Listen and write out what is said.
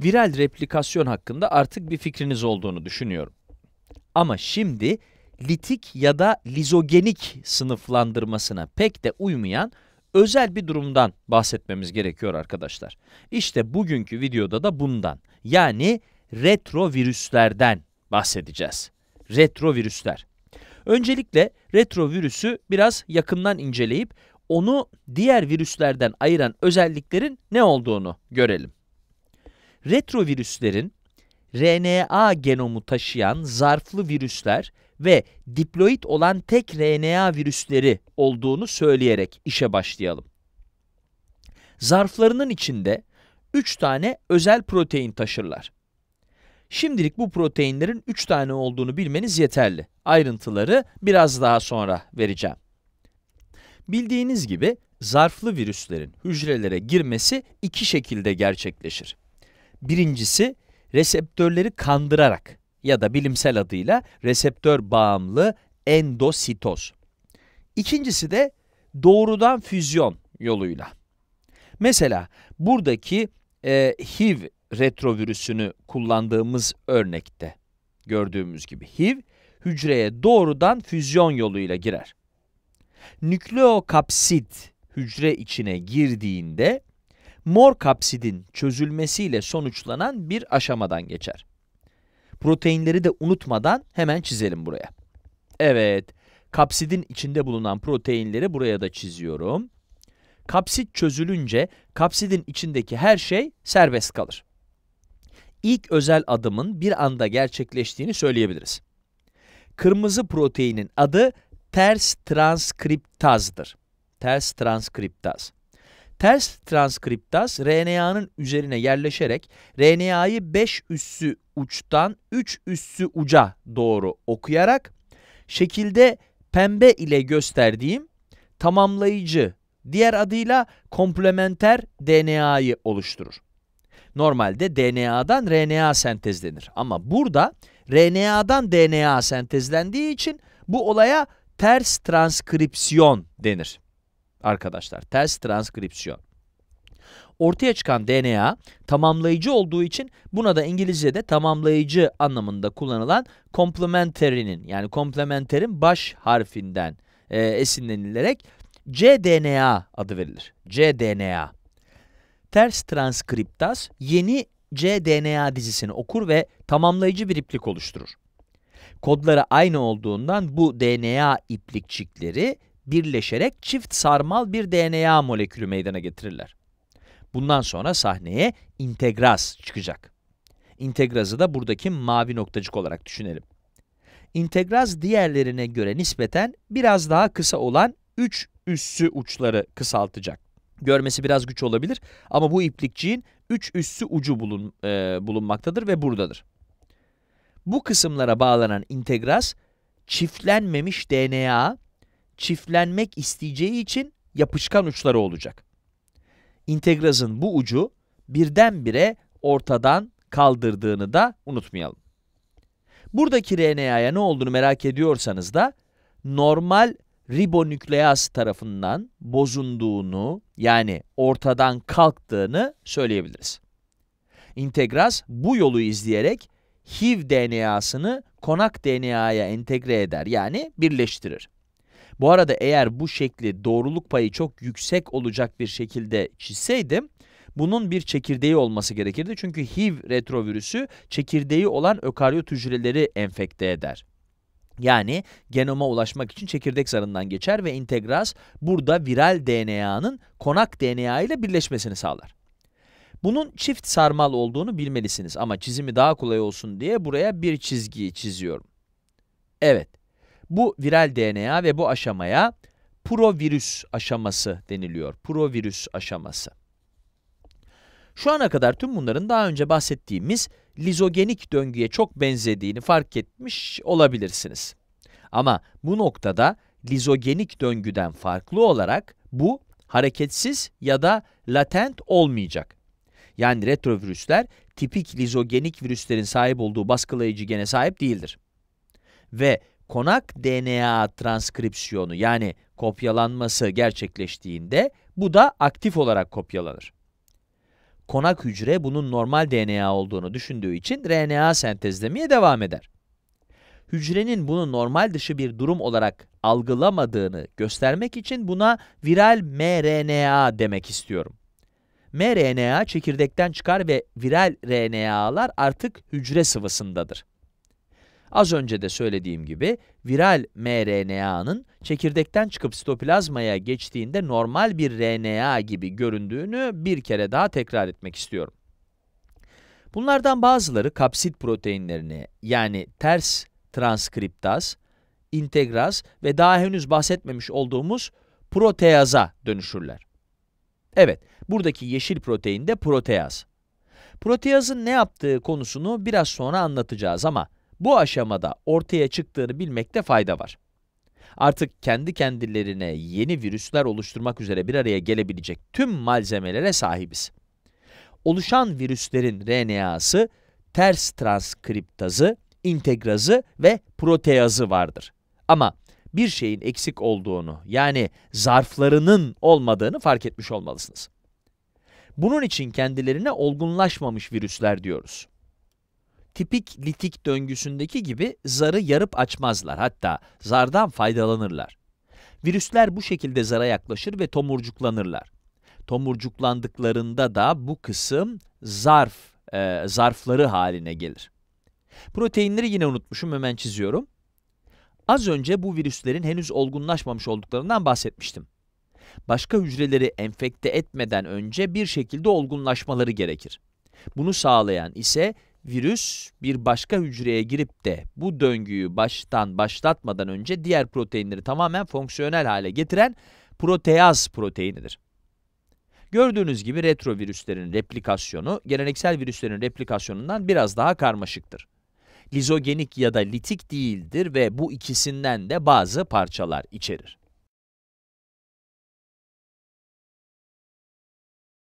viral replikasyon hakkında artık bir fikriniz olduğunu düşünüyorum. Ama şimdi litik ya da lizogenik sınıflandırmasına pek de uymayan özel bir durumdan bahsetmemiz gerekiyor arkadaşlar. İşte bugünkü videoda da bundan yani retrovirüslerden bahsedeceğiz. Retrovirüsler. Öncelikle retrovirüsü biraz yakından inceleyip onu diğer virüslerden ayıran özelliklerin ne olduğunu görelim. Retrovirüslerin RNA genomu taşıyan zarflı virüsler ve diploid olan tek RNA virüsleri olduğunu söyleyerek işe başlayalım. Zarflarının içinde 3 tane özel protein taşırlar. Şimdilik bu proteinlerin 3 tane olduğunu bilmeniz yeterli. Ayrıntıları biraz daha sonra vereceğim. Bildiğiniz gibi zarflı virüslerin hücrelere girmesi iki şekilde gerçekleşir. Birincisi reseptörleri kandırarak ya da bilimsel adıyla reseptör bağımlı endositoz. İkincisi de doğrudan füzyon yoluyla. Mesela buradaki e, HIV retrovirüsünü kullandığımız örnekte gördüğümüz gibi HIV hücreye doğrudan füzyon yoluyla girer. Nükleokapsid hücre içine girdiğinde mor kapsidin çözülmesiyle sonuçlanan bir aşamadan geçer. Proteinleri de unutmadan hemen çizelim buraya. Evet, kapsidin içinde bulunan proteinleri buraya da çiziyorum. Kapsit çözülünce kapsidin içindeki her şey serbest kalır. İlk özel adımın bir anda gerçekleştiğini söyleyebiliriz. Kırmızı proteinin adı ters transkriptazdır. Ters transkriptaz. Ters transkriptaz RNA'nın üzerine yerleşerek RNA'yı 5 üssü uçtan 3 üssü uca doğru okuyarak şekilde pembe ile gösterdiğim tamamlayıcı diğer adıyla komplementer DNA'yı oluşturur. Normalde DNA'dan RNA sentezlenir ama burada RNA'dan DNA sentezlendiği için bu olaya ters transkripsiyon denir arkadaşlar. Ters transkripsiyon. Ortaya çıkan DNA tamamlayıcı olduğu için buna da İngilizce'de tamamlayıcı anlamında kullanılan complementary'nin yani komplementerin baş harfinden e, esinlenilerek cDNA adı verilir. cDNA. Ters transkriptaz yeni cDNA dizisini okur ve tamamlayıcı bir iplik oluşturur. Kodları aynı olduğundan bu DNA iplikçikleri birleşerek çift sarmal bir DNA molekülü meydana getirirler. Bundan sonra sahneye integraz çıkacak. İntegrazı da buradaki mavi noktacık olarak düşünelim. İntegraz diğerlerine göre nispeten biraz daha kısa olan 3 üssü uçları kısaltacak. Görmesi biraz güç olabilir ama bu iplikçiğin 3 üssü ucu bulun, e, bulunmaktadır ve buradadır. Bu kısımlara bağlanan integraz, çiftlenmemiş DNA çiftlenmek isteyeceği için yapışkan uçları olacak. İntegrazın bu ucu birdenbire ortadan kaldırdığını da unutmayalım. Buradaki RNA'ya ne olduğunu merak ediyorsanız da normal ribonükleaz tarafından bozunduğunu yani ortadan kalktığını söyleyebiliriz. İntegraz bu yolu izleyerek HIV DNA'sını konak DNA'ya entegre eder yani birleştirir. Bu arada eğer bu şekli doğruluk payı çok yüksek olacak bir şekilde çizseydim bunun bir çekirdeği olması gerekirdi. Çünkü HIV retrovirüsü çekirdeği olan ökaryot hücreleri enfekte eder. Yani genoma ulaşmak için çekirdek zarından geçer ve integraz burada viral DNA'nın konak DNA ile birleşmesini sağlar. Bunun çift sarmal olduğunu bilmelisiniz ama çizimi daha kolay olsun diye buraya bir çizgiyi çiziyorum. Evet, bu viral DNA ve bu aşamaya provirüs aşaması deniliyor. Provirüs aşaması. Şu ana kadar tüm bunların daha önce bahsettiğimiz lizogenik döngüye çok benzediğini fark etmiş olabilirsiniz. Ama bu noktada lizogenik döngüden farklı olarak bu hareketsiz ya da latent olmayacak. Yani retrovirüsler tipik lizogenik virüslerin sahip olduğu baskılayıcı gene sahip değildir. Ve konak DNA transkripsiyonu yani kopyalanması gerçekleştiğinde bu da aktif olarak kopyalanır. Konak hücre bunun normal DNA olduğunu düşündüğü için RNA sentezlemeye devam eder. Hücrenin bunu normal dışı bir durum olarak algılamadığını göstermek için buna viral mRNA demek istiyorum. mRNA çekirdekten çıkar ve viral RNA'lar artık hücre sıvısındadır. Az önce de söylediğim gibi viral mRNA'nın çekirdekten çıkıp sitoplazmaya geçtiğinde normal bir RNA gibi göründüğünü bir kere daha tekrar etmek istiyorum. Bunlardan bazıları kapsit proteinlerini yani ters transkriptaz, integraz ve daha henüz bahsetmemiş olduğumuz proteaza dönüşürler. Evet, buradaki yeşil protein de proteaz. Proteazın ne yaptığı konusunu biraz sonra anlatacağız ama bu aşamada ortaya çıktığını bilmekte fayda var. Artık kendi kendilerine yeni virüsler oluşturmak üzere bir araya gelebilecek tüm malzemelere sahibiz. Oluşan virüslerin RNA'sı, ters transkriptazı, integrazı ve proteazı vardır. Ama bir şeyin eksik olduğunu yani zarflarının olmadığını fark etmiş olmalısınız. Bunun için kendilerine olgunlaşmamış virüsler diyoruz tipik litik döngüsündeki gibi zarı yarıp açmazlar, hatta zardan faydalanırlar. Virüsler bu şekilde zara yaklaşır ve tomurcuklanırlar. Tomurcuklandıklarında da bu kısım zarf, e, zarfları haline gelir. Proteinleri yine unutmuşum, hemen çiziyorum. Az önce bu virüslerin henüz olgunlaşmamış olduklarından bahsetmiştim. Başka hücreleri enfekte etmeden önce bir şekilde olgunlaşmaları gerekir. Bunu sağlayan ise virüs bir başka hücreye girip de bu döngüyü baştan başlatmadan önce diğer proteinleri tamamen fonksiyonel hale getiren proteaz proteinidir. Gördüğünüz gibi retrovirüslerin replikasyonu geleneksel virüslerin replikasyonundan biraz daha karmaşıktır. Lizogenik ya da litik değildir ve bu ikisinden de bazı parçalar içerir.